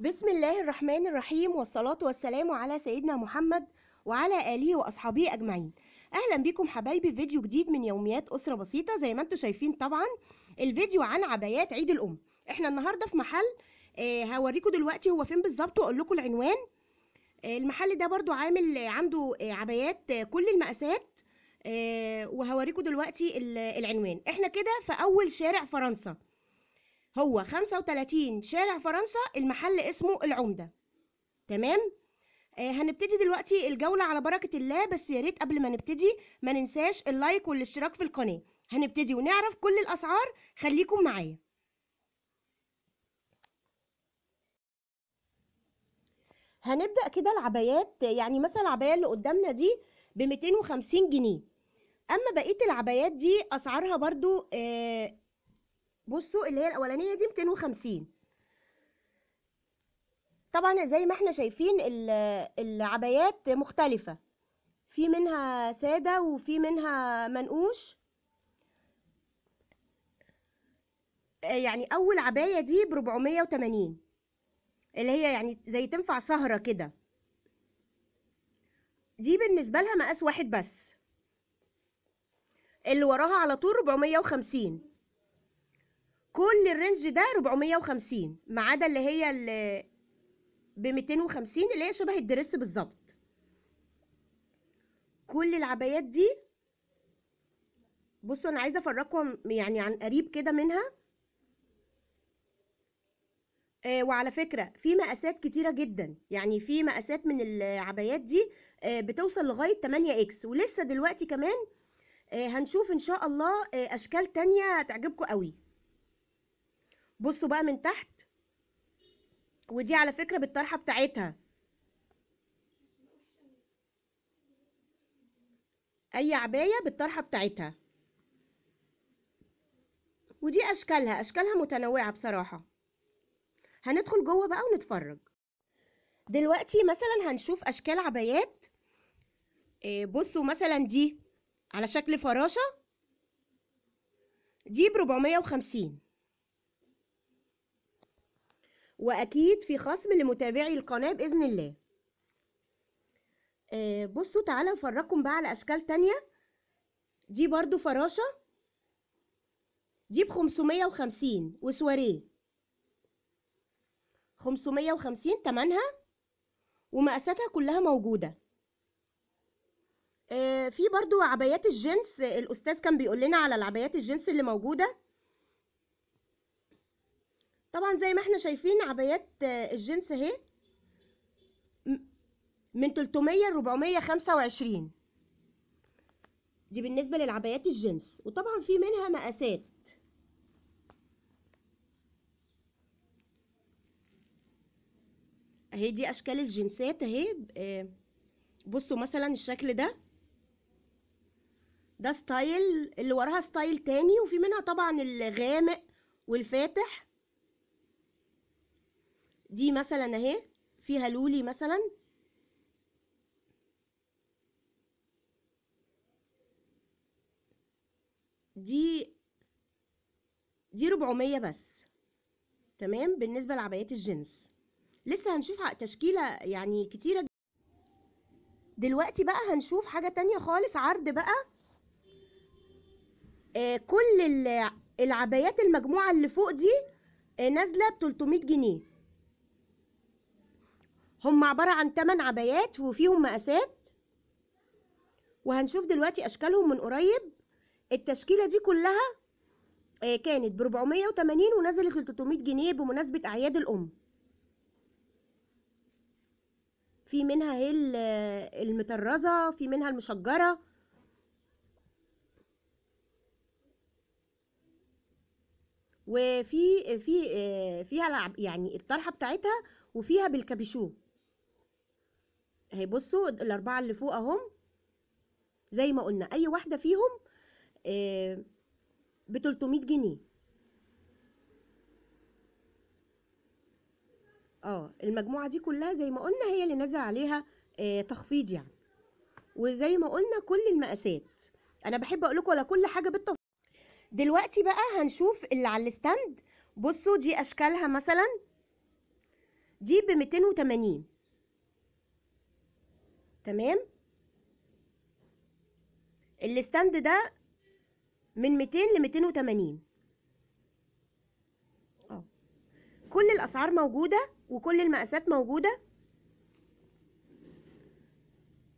بسم الله الرحمن الرحيم والصلاة والسلام على سيدنا محمد وعلى آله وأصحابه أجمعين أهلا بكم حبايبي في فيديو جديد من يوميات أسرة بسيطة زي ما انتم شايفين طبعا الفيديو عن عبايات عيد الأم احنا النهاردة في محل آه هوريكم دلوقتي هو فين بالظبط وأقول لكم العنوان آه، المحل ده برضو عامل آه، عنده آه، عبايات كل المقاسات وهوريكم دلوقتي العنوان احنا كده في أول شارع فرنسا هو 35 شارع فرنسا المحل اسمه العمدة تمام آه، هنبتدي دلوقتي الجولة على بركة الله بس يا ريت قبل ما نبتدي ما ننساش اللايك والاشتراك في القناة هنبتدي ونعرف كل الأسعار خليكم معايا هنبدأ كده العبايات يعني مثلا العباية اللي قدامنا دي ب 250 جنيه اما بقيه العبايات دي اسعارها برضو آه، بصوا اللي هي الاولانيه دي 250 طبعا زي ما احنا شايفين العبايات مختلفه في منها ساده وفي منها منقوش آه، يعني اول عبايه دي ب 480 اللي هي يعني زي تنفع سهره كده دي بالنسبه لها مقاس واحد بس اللي وراها على طول 450 كل الرينج ده 450 ما عدا اللي هي اللي ب 250 اللي هي شبه الدرس بالظبط كل العبايات دي بصوا انا عايزه افرجكم يعني عن قريب كده منها آه وعلى فكره في مقاسات كتيره جدا يعني في مقاسات من العبايات دي آه بتوصل لغايه 8 اكس ولسه دلوقتي كمان آه هنشوف ان شاء الله آه اشكال تانية تعجبكم قوي بصوا بقى من تحت ودي على فكرة بالطرحة بتاعتها اي عباية بالطرحة بتاعتها ودي اشكالها اشكالها متنوعة بصراحة هندخل جوه بقى ونتفرج دلوقتي مثلا هنشوف اشكال عبايات آه، بصوا مثلا دي على شكل فراشة دي بربعمية وخمسين واكيد في خصم لمتابعي القناه باذن الله آه بصوا تعالى افرجكم بقى على اشكال تانية دي برضو فراشه دي ب 550 وسواريه 550 تمنها ومقاساتها كلها موجوده آه في برضو عبايات الجنس الاستاذ كان بيقول لنا على العبايات الجنس اللي موجوده طبعا زي ما احنا شايفين عبايات آه، الجنس اهي من 300 ل 425 دي بالنسبه للعبايات الجنس وطبعا في منها مقاسات اهي دي اشكال الجنسات اهي آه، بصوا مثلا الشكل ده ده ستايل اللي وراها ستايل تاني وفي منها طبعا الغامق والفاتح دي مثلا اهي فيها لولي مثلا دي دي 400 بس تمام بالنسبه لعبايات الجنس لسه هنشوف تشكيله يعني كتيره دلوقتي بقى هنشوف حاجه تانية خالص عرض بقى آه كل العبايات المجموعه اللي فوق دي آه نازله ب 300 جنيه هم عبارة عن 8 عبايات وفيهم مقاسات وهنشوف دلوقتي أشكالهم من قريب التشكيلة دي كلها آه، كانت ب 480 ونزلت ل 300 جنيه بمناسبة أعياد الأم في منها هي آه، المطرزة في منها المشجرة وفي آه، في فيها يعني الطرحة بتاعتها وفيها بالكابيشو اهي بصوا الاربعه اللي فوق اهم زي ما قلنا اي واحده فيهم آه، ب 300 جنيه اه المجموعه دي كلها زي ما قلنا هي اللي نزل عليها آه، تخفيض يعني وزي ما قلنا كل المقاسات انا بحب اقول لكم على كل حاجه بالتفصيل دلوقتي بقى هنشوف اللي على الستاند بصوا دي اشكالها مثلا دي ب 280 تمام الستاند ده من 200 ل 280 اه كل الاسعار موجوده وكل المقاسات موجوده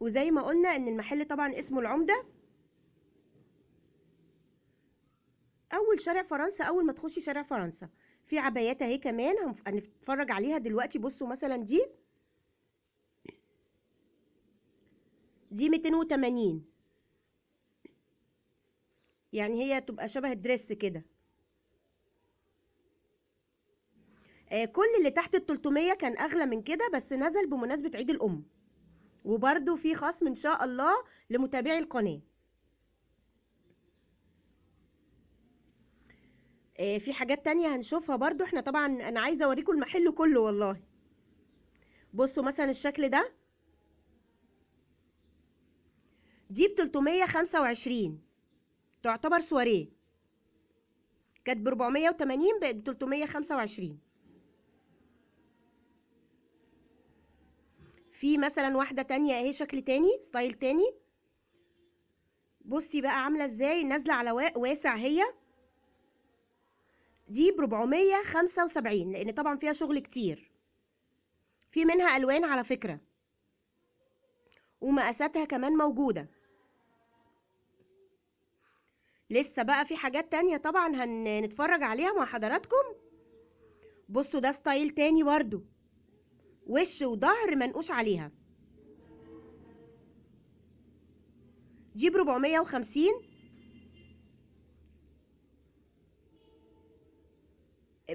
وزي ما قلنا ان المحل طبعا اسمه العمده اول شارع فرنسا اول ما تخشي شارع فرنسا في عبايات اهي كمان هنتفرج عليها دلوقتي بصوا مثلا دي دي 280 يعني هي تبقى شبه الدريس كده آه كل اللي تحت ال 300 كان اغلى من كده بس نزل بمناسبه عيد الام وبرده في خصم ان شاء الله لمتابعي القناه آه في حاجات تانية هنشوفها برضو احنا طبعا انا عايزه اوريكم المحل كله والله بصوا مثلا الشكل ده دي ب 325 تعتبر سواريه كانت ب 480 بقت ب 325 في مثلا واحده تانية اهي شكل تاني ستايل تاني بصي بقى عامله ازاي نازله على واسع هي دي ب 475 لان طبعا فيها شغل كتير في منها الوان على فكره ومقاساتها كمان موجوده لسه بقى في حاجات تانية طبعا هنتفرج عليها مع حضراتكم بصوا ده ستايل تاني برضو وش وظهر منقوش عليها دي ب 450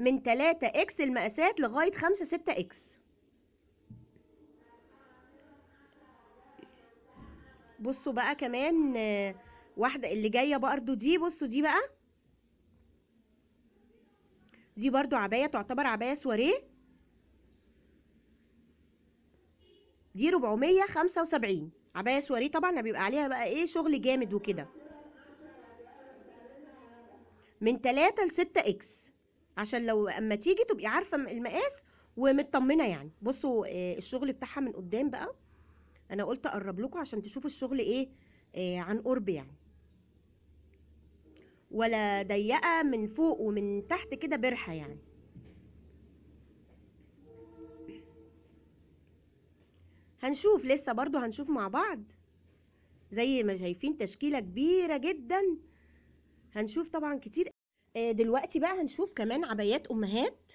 من 3 اكس المقاسات لغاية 5 6 اكس بصوا بقى كمان واحده اللي جايه برضو دي بصوا دي بقى دي برضو عبايه تعتبر عبايه سواريه دي 475 عبايه سواريه طبعا بيبقى عليها بقى ايه شغل جامد وكده من 3 ل 6 اكس عشان لو اما تيجي تبقي عارفه المقاس ومطمنه يعني بصوا آه، الشغل بتاعها من قدام بقى انا قلت اقرب لكم عشان تشوفوا الشغل إيه آه، عن قرب يعني ولا ضيقه من فوق ومن تحت كده برحه يعني هنشوف لسه برضو هنشوف مع بعض زي ما شايفين تشكيله كبيره جدا هنشوف طبعا كتير آه، دلوقتي بقى هنشوف كمان عبايات امهات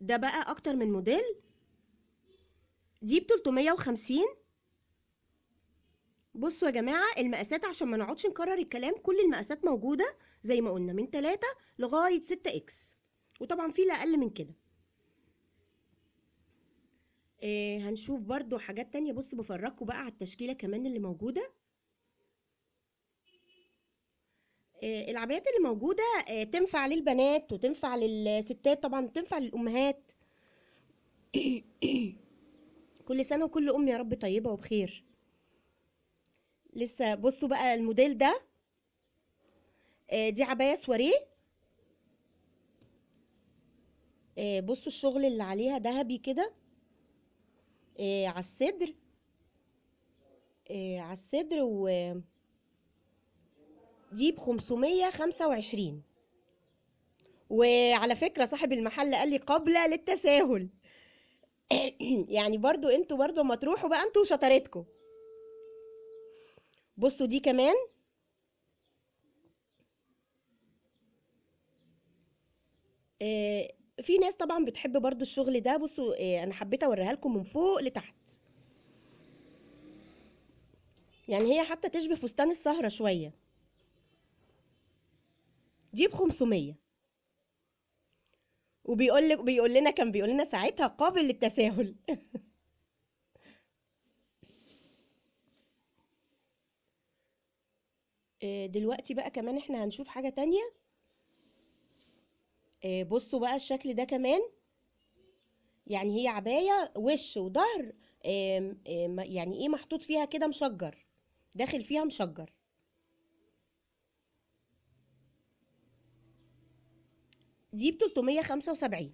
ده بقى اكتر من موديل دي ب 350 بصوا يا جماعة المقاسات عشان ما نقعدش نكرر الكلام كل المقاسات موجودة زي ما قلنا من 3 لغاية 6 اكس وطبعا في لا أقل من كده إيه هنشوف برضو حاجات تانية بص بفرجكم بقى على التشكيلة كمان اللي موجودة إيه العبايات اللي موجودة إيه تنفع للبنات وتنفع للستات طبعا تنفع للأمهات كل سنة وكل أم يا رب طيبة وبخير لسه بصوا بقى الموديل ده آه، دي عبايه سواريه آه، بصوا الشغل اللي عليها ذهبي كده آه، على الصدر على الصدر و دي ب 525 وعلى فكرة صاحب المحل قال لي قابلة للتساهل يعني برضو انتوا برضو ما تروحوا بقى انتوا وشطارتكم بصوا دي كمان آه في ناس طبعا بتحب برضو الشغل ده بصوا آه انا حبيت اوريها لكم من فوق لتحت يعني هي حتى تشبه فستان السهرة شوية دي بخمسمية وبيقول بيقول لنا كان بيقول لنا ساعتها قابل للتساهل آه، دلوقتي بقى كمان احنا هنشوف حاجة تانية آه، بصوا بقى الشكل ده كمان يعني هي عباية وش وظهر يعني ايه محطوط فيها كده مشجر داخل فيها مشجر دي ب 375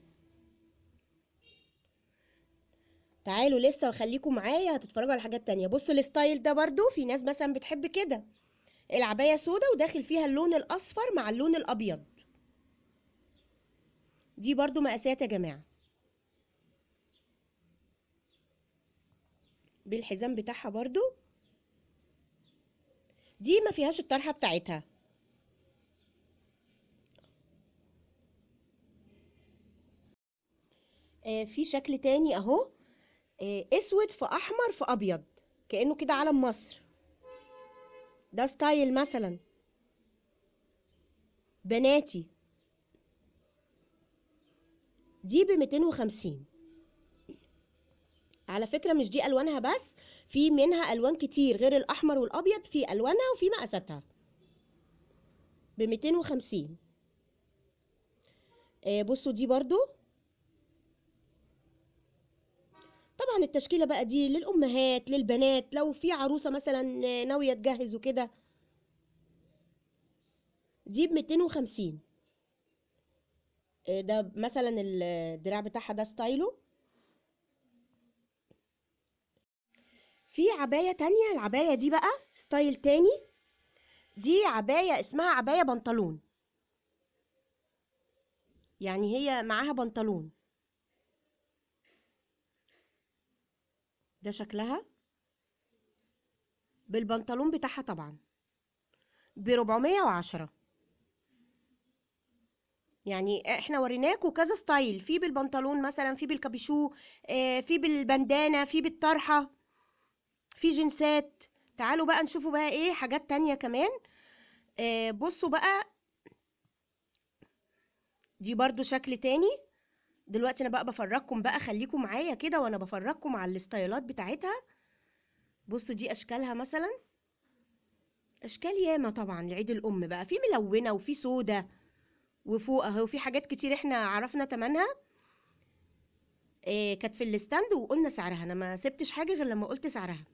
تعالوا لسه وخليكم معايا هتتفرجوا على حاجات تانية بصوا الستايل ده برضو في ناس مثلا بتحب كده العباية سودة وداخل فيها اللون الأصفر مع اللون الأبيض دي برضو مقاسات يا جماعة بالحزام بتاعها برضو دي ما فيهاش الطرحة بتاعتها آه في شكل تاني اهو آه اسود في احمر في ابيض كأنه كده علم مصر ده ستايل مثلا بناتي دي بميتين وخمسين على فكرة مش دي ألوانها بس في منها ألوان كتير غير الأحمر والأبيض في ألوانها وفي مقاساتها بميتين وخمسين آه، بصوا دي برده طبعا التشكيله بقى دي للامهات للبنات لو في عروسه مثلا ناويه تجهز وكده دي ب 250 آه، ده مثلا الدراع بتاعها ده ستايله في عباية تانية العباية دي بقى ستايل تاني دي عباية اسمها عباية بنطلون يعني هي معاها بنطلون ده شكلها بالبنطلون بتاعها طبعا بربعمية وعشرة يعني احنا وريناكوا كذا ستايل في بالبنطلون مثلا في بالكابيشو آه، في بالبندانة في بالطرحة في جنسات تعالوا بقى نشوفوا بقى ايه حاجات تانية كمان آه، بصوا بقى دي برضو شكل تاني دلوقتي انا بقى بفرجكم بقى خليكم معايا كده وانا بفرجكم على الستايلات بتاعتها بصوا دي اشكالها مثلا اشكال ياما طبعا لعيد الام بقى في ملونه وفي سودا وفوق اهو في حاجات كتير احنا عرفنا تمنها إيه كانت في الستاند وقلنا سعرها انا ما سبتش حاجه غير لما قلت سعرها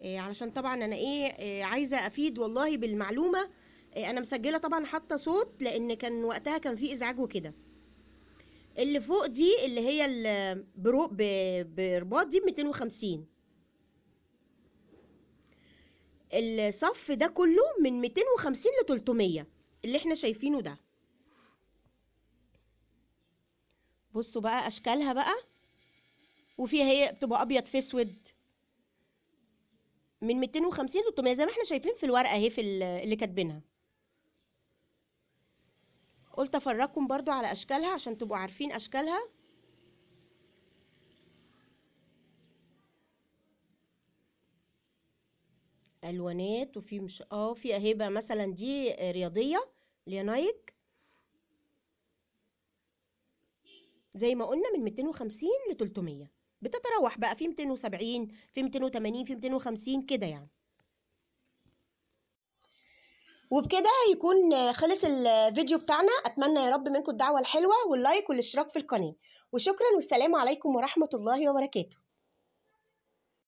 إيه علشان طبعا انا ايه, إيه عايزه افيد والله بالمعلومه إيه انا مسجله طبعا حاطه صوت لان كان وقتها كان في ازعاج وكده اللي فوق دي اللي هي برو برباط دي ب 250 الصف ده كله من 250 ل 300 اللي احنا شايفينه ده بصوا بقى اشكالها بقى وفيها هي بتبقى ابيض في اسود من 250 ل 300 زي ما احنا شايفين في الورقه اهي في اللي كاتبينها قلت افرجكم برضو على اشكالها عشان تبقوا عارفين اشكالها الوانات وفي مش اه في هيبه مثلا دي رياضيه لنايك زي ما قلنا من 250 ل 300 بتتراوح بقى في 270 في 280 في 250 كده يعني وبكده يكون خلص الفيديو بتاعنا اتمنى يا رب منكم الدعوه الحلوه واللايك والاشتراك في القناه وشكرا والسلام عليكم ورحمه الله وبركاته